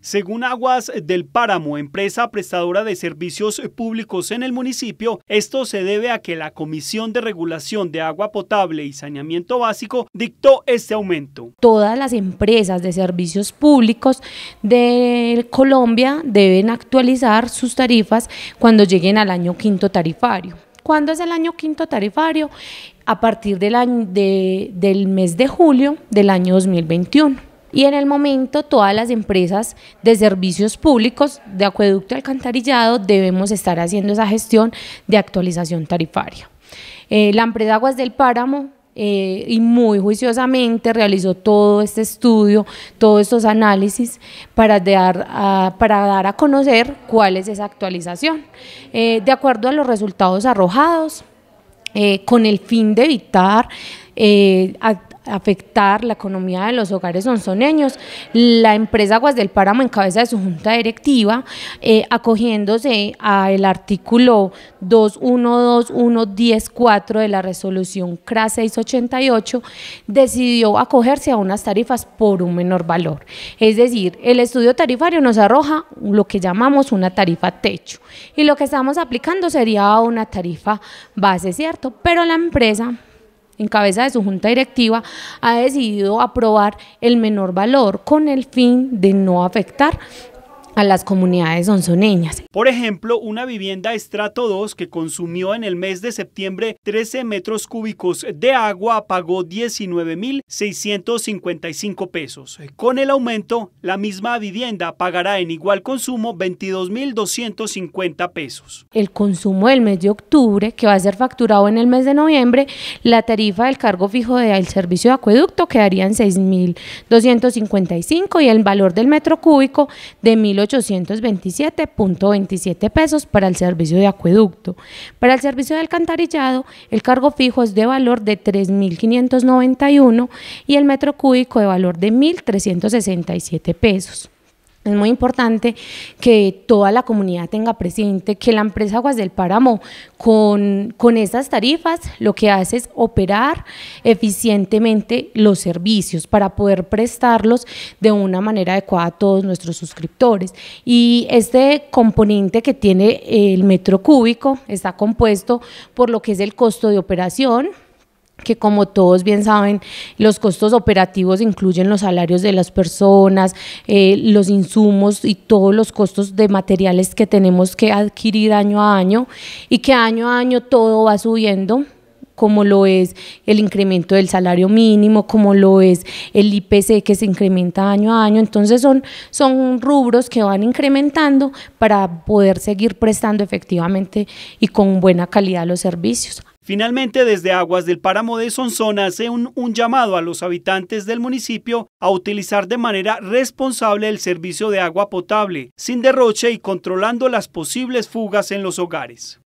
Según Aguas del Páramo, empresa prestadora de servicios públicos en el municipio, esto se debe a que la Comisión de Regulación de Agua Potable y Saneamiento Básico dictó este aumento. Todas las empresas de servicios públicos de Colombia deben actualizar sus tarifas cuando lleguen al año quinto tarifario. ¿Cuándo es el año quinto tarifario? A partir del, del mes de julio del año 2021. Y en el momento todas las empresas de servicios públicos, de acueducto alcantarillado, debemos estar haciendo esa gestión de actualización tarifaria. Eh, la empresa Aguas del Páramo eh, y muy juiciosamente realizó todo este estudio, todos estos análisis para dar a, para dar a conocer cuál es esa actualización. Eh, de acuerdo a los resultados arrojados, con el fin de evitar eh, afectar la economía de los hogares sonzoneños, La empresa Aguas del Páramo, en cabeza de su junta directiva, eh, acogiéndose al artículo 2.1.2.1.10.4 de la resolución CRA 688, decidió acogerse a unas tarifas por un menor valor. Es decir, el estudio tarifario nos arroja lo que llamamos una tarifa techo y lo que estamos aplicando sería una tarifa base, ¿cierto? Pero la empresa en cabeza de su junta directiva, ha decidido aprobar el menor valor con el fin de no afectar a las comunidades sonzoneñas. Por ejemplo, una vivienda estrato 2 que consumió en el mes de septiembre 13 metros cúbicos de agua pagó 19.655 pesos. Con el aumento, la misma vivienda pagará en igual consumo 22.250 pesos. El consumo del mes de octubre, que va a ser facturado en el mes de noviembre, la tarifa del cargo fijo del servicio de acueducto quedaría en 6.255 y el valor del metro cúbico de 1.800 827.27 pesos para el servicio de acueducto. Para el servicio de alcantarillado, el cargo fijo es de valor de 3.591 y el metro cúbico de valor de 1.367 pesos. Es muy importante que toda la comunidad tenga presente que la empresa Aguas del Páramo con, con esas tarifas lo que hace es operar eficientemente los servicios para poder prestarlos de una manera adecuada a todos nuestros suscriptores. Y este componente que tiene el metro cúbico está compuesto por lo que es el costo de operación, que como todos bien saben, los costos operativos incluyen los salarios de las personas, eh, los insumos y todos los costos de materiales que tenemos que adquirir año a año y que año a año todo va subiendo como lo es el incremento del salario mínimo, como lo es el IPC que se incrementa año a año. Entonces son rubros que van incrementando para poder seguir prestando efectivamente y con buena calidad los servicios. Finalmente, desde Aguas del Páramo de Sonsona hace un, llamado a los habitantes del municipio a utilizar de manera responsable el servicio de agua potable, sin derroche y controlando las posibles fugas en los hogares.